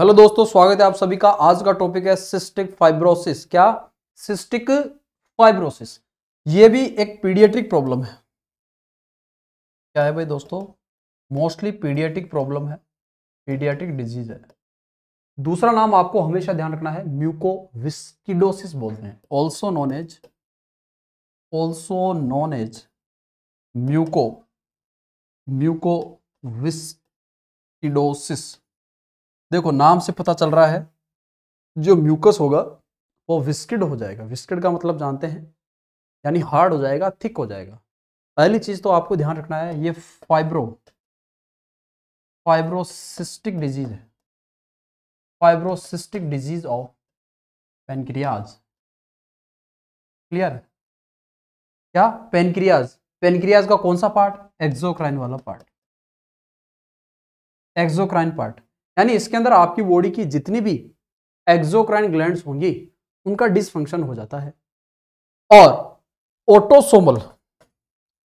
hello दोस्तों स्वागत है आप सभी का आज का टॉपिक है सिस्टिक फाइब्रोसिस क्या सिस्टिक फाइब्रोसिस ये भी एक पीडियाट्रिक प्रॉब्लम है क्या है भाई दोस्तों मोस्टली पीडियाट्रिक प्रॉब्लम है पीडियाट्रिक डिजीज है दूसरा नाम आपको हमेशा ध्यान रखना है म्यूकोविस्किडोसिस बोलते हैं also known as also known as muco mucoviscidosis देखो नाम से पता चल रहा है जो म्यूकस होगा वो विस्किड हो जाएगा विस्किड का मतलब जानते हैं यानी हार्ड हो जाएगा थिक हो जाएगा पहली चीज़ तो आपको ध्यान रखना है ये फाइब्रो फाइब्रोसिस्टिक डिजीज है fibrocystic disease of pancreas clear क्या पेनक्रियाज पेनक्रियाज का कौन सा पार्ट एक्सोक्राइन वाला पार्ट एक्सोक्राइन पार्ट यानी इसके अंदर आपकी बॉडी की जितनी भी एक्जोक्राइन ग्लैंड होंगी उनका डिसफंक्शन हो जाता है और ऑटोसोमल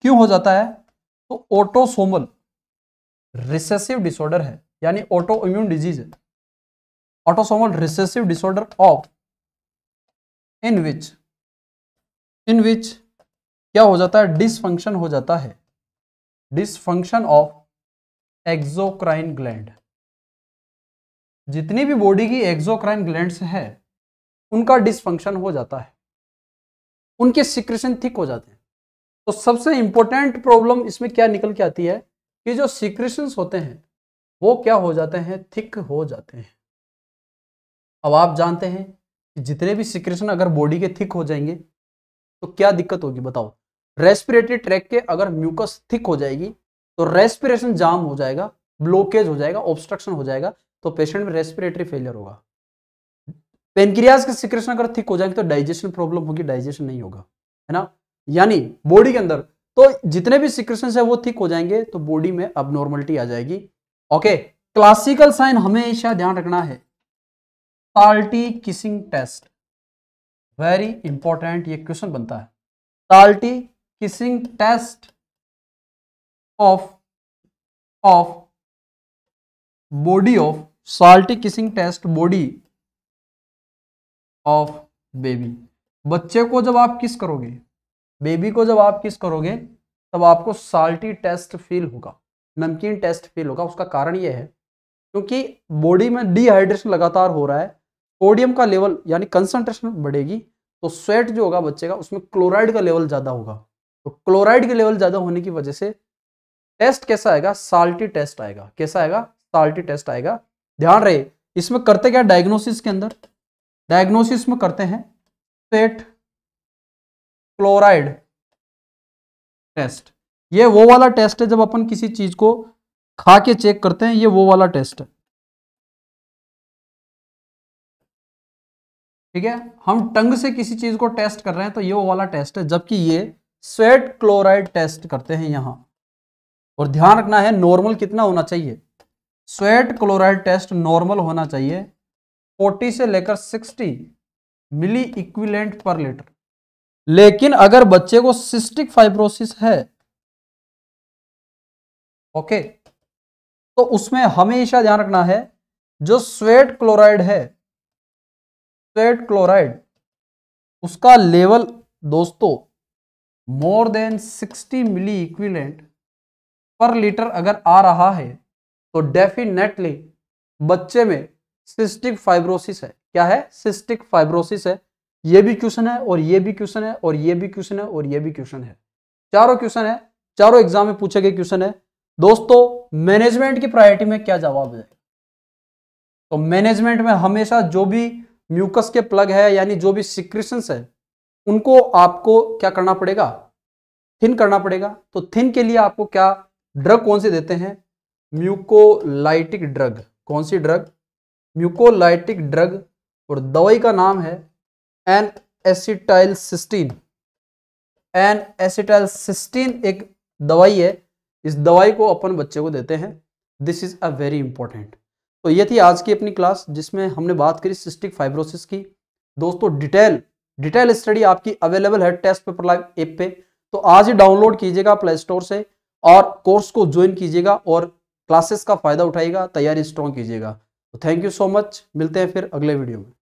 क्यों हो जाता है तो ऑटोसोमल रिसेसिव डिसऑर्डर है यानी ऑटो इम्यून डिजीज है autosomal recessive disorder of in which in which क्या हो जाता है डिसफंक्शन हो जाता है डिसफंक्शन ऑफ एक्जोक्राइन ग्लैंड जितनी भी बॉडी की एक्सोक्राइन ग्लैंड्स है उनका डिसफंक्शन हो जाता है उनके सिक्रेशन थिक हो जाते हैं तो सबसे इंपॉर्टेंट प्रॉब्लम इसमें क्या निकल के आती है कि जो सिक्रेशन होते हैं वो क्या हो जाते हैं थिक हो जाते हैं अब आप जानते हैं कि जितने भी सिक्रेशन अगर बॉडी के थिक हो जाएंगे तो क्या दिक्कत होगी बताओ रेस्पिरेटरी ट्रैक के अगर म्यूकस थिक हो जाएगी तो रेस्पिरेशन जाम हो जाएगा ब्लॉकेज हो जाएगा ऑब्स्ट्रक्शन हो जाएगा तो पेशेंट में रेस्पिरेटरी फेलियर होगा पेनक्रियाज के सिक्रेशन अगर ठीक हो जाएंगे तो डाइजेशन प्रॉब्लम होगी डाइजेशन नहीं होगा है ना यानी बॉडी के अंदर तो जितने भी सिक्रेशन है वो ठीक हो जाएंगे तो बॉडी में अब नॉर्मलिटी आ जाएगी ओके क्लासिकल साइन हमेशा ध्यान रखना है salty kissing test very important ये क्वेश्चन बनता है salty kissing test of of body of salty kissing test body of baby बच्चे को जब आप किस करोगे बेबी को जब आप किस करोगे तब आपको साल्टी टेस्ट फील होगा नमकीन टेस्ट फील होगा उसका कारण यह है क्योंकि बॉडी में डिहाइड्रेशन लगातार हो रहा है सोडियम का लेवल यानी कंसंट्रेशन बढ़ेगी तो स्वेट जो होगा बच्चे का उसमें क्लोराइड का लेवल ज़्यादा होगा तो क्लोराइड के लेवल ज़्यादा होने की वजह से टेस्ट कैसा आएगा साल्टी टेस्ट आएगा कैसा आएगा साल्टी टेस्ट आएगा ध्यान रहे इसमें करते क्या डायग्नोसिस के अंदर डायग्नोसिस में करते हैं पेट क्लोराइड टेस्ट ये वो वाला टेस्ट है जब अपन किसी चीज को खा के चेक करते हैं ये वो वाला टेस्ट है ठीक है हम टंग से किसी चीज को टेस्ट कर रहे हैं तो ये वो वाला टेस्ट है जबकि ये स्वेट क्लोराइड टेस्ट करते हैं यहां और ध्यान रखना है नॉर्मल कितना होना चाहिए स्वेट क्लोराइड टेस्ट नॉर्मल होना चाहिए 40 से लेकर 60 मिली इक्विलेंट पर लीटर लेकिन अगर बच्चे को सिस्टिक फाइब्रोसिस है ओके तो उसमें हमेशा ध्यान रखना है जो स्वेट क्लोराइड है स्वेट क्लोराइड उसका लेवल दोस्तों more than 60 milliequivalent per litre अगर आ रहा है तो डेफिनेटली बच्चे में सिस्टिक फाइब्रोसिस है क्या है सिस्टिक फाइब्रोसिस है ये भी क्वेश्चन है और ये भी क्वेश्चन है और ये भी क्वेश्चन है और ये भी क्वेश्चन है चारों क्वेश्चन है चारों एग्जाम में पूछे गए क्वेश्चन है दोस्तों मैनेजमेंट की प्रायोरिटी में क्या जवाब है तो मैनेजमेंट में हमेशा जो भी म्यूकस के प्लग है यानी जो भी सिक्रेशन है उनको आपको क्या करना पड़ेगा थिन करना पड़ेगा तो थिन के लिए आपको क्या ड्रग कौन से देते हैं म्यूकोलाइटिक ड्रग कौन सी ड्रग म्यूकोलाइटिक ड्रग और दवाई का नाम है N acetyl cysteine N acetyl cysteine एक दवाई है इस दवाई को अपन बच्चे को देते हैं this is a very important तो ये थी आज की अपनी क्लास जिसमें हमने बात करी सिस्टिक फाइब्रोसिस की दोस्तों डिटेल डिटेल स्टडी आपकी अवेलेबल है टेस्ट पेपर लाइव ऐप पे तो आज ही डाउनलोड कीजिएगा प्ले स्टोर से और कोर्स को ज्वाइन कीजिएगा और क्लासेस का फ़ायदा उठाइएगा तैयारी स्ट्रॉन्ग कीजिएगा तो थैंक यू सो मच मिलते हैं फिर अगले वीडियो में